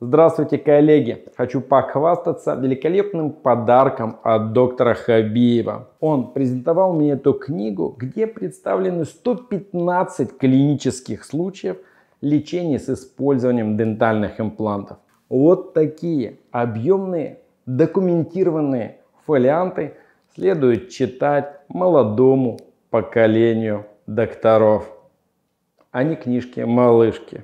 Здравствуйте, коллеги! Хочу похвастаться великолепным подарком от доктора Хабиева. Он презентовал мне эту книгу, где представлены 115 клинических случаев лечения с использованием дентальных имплантов. Вот такие объемные, документированные фолианты следует читать молодому поколению докторов, а не книжки-малышки.